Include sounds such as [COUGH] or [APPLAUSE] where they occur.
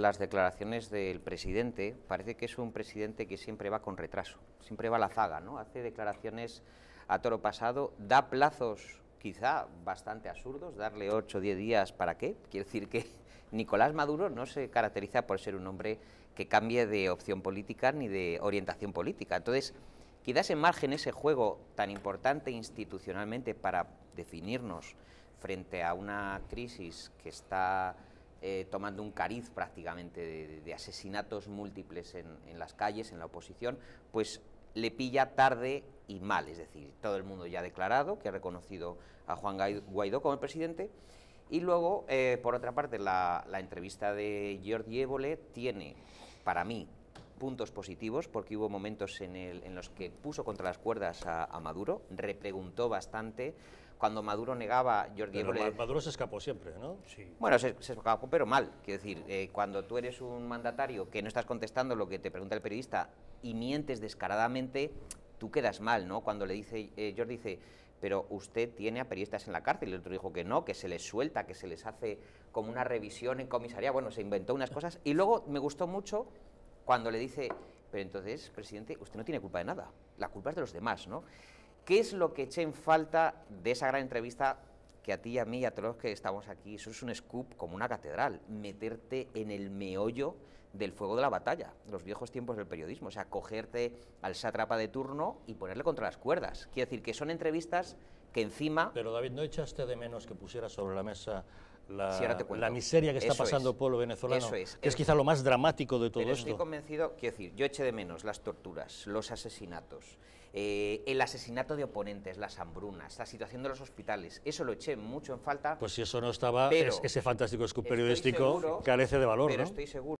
Las declaraciones del presidente parece que es un presidente que siempre va con retraso, siempre va a la zaga, ¿no? Hace declaraciones a toro pasado, da plazos quizá bastante absurdos, darle 8 o 10 días para qué. Quiero decir que [LAUGHS] Nicolás Maduro no se caracteriza por ser un hombre que cambie de opción política ni de orientación política. Entonces, quizás en margen ese juego tan importante institucionalmente para definirnos frente a una crisis que está eh, tomando un cariz prácticamente de, asesinatos múltiples en, las calles, en la oposición, pues le pilla tarde y mal, es decir, todo el mundo ya ha declarado que ha reconocido a Juan Guaidó como el presidente, y luego, eh, por otra parte, la, entrevista de Jordi Évole tiene, para mí, puntos positivos, porque hubo momentos en, el, en, los que puso contra las cuerdas a, a Maduro, repreguntó bastante, cuando Maduro negaba, Jordi Maduro se escapó siempre, ¿no? Sí. Bueno, se, escapó, pero mal. Quiero decir, eh, cuando tú eres un mandatario que no estás contestando lo que te pregunta el periodista y mientes descaradamente, tú quedas mal, ¿no? Cuando le dice, eh, Jordi dice, pero usted tiene a periodistas en la cárcel. Y el otro dijo que no, que se les suelta, que se les hace como una revisión en comisaría. Bueno, se inventó unas cosas. Y luego me gustó mucho cuando le dice, pero entonces, presidente, usted no tiene culpa de nada. La culpa es de los demás, ¿no? ¿Qué es lo que eché en falta de esa gran entrevista que a ti y a mí y a todos los que estamos aquí, eso es un scoop como una catedral, meterte en el meollo del fuego de la batalla, los viejos tiempos del periodismo, o sea, cogerte al sátrapa de turno y ponerle contra las cuerdas. Quiero decir que son entrevistas que encima... Pero David, ¿no echaste de menos que pusiera sobre la mesa la, miseria que está pasando el pueblo venezolano? Eso es. es, quizá lo más dramático de todo Pero esto. Estoy convencido, quiero decir, yo eché de menos las torturas, los asesinatos, eh, el asesinato de oponentes, las hambrunas, la situación de los hospitales. Eso lo eché mucho en falta. Pues si eso no estaba, ese fantástico scoop periodístico carece de valor. ¿no? estoy seguro.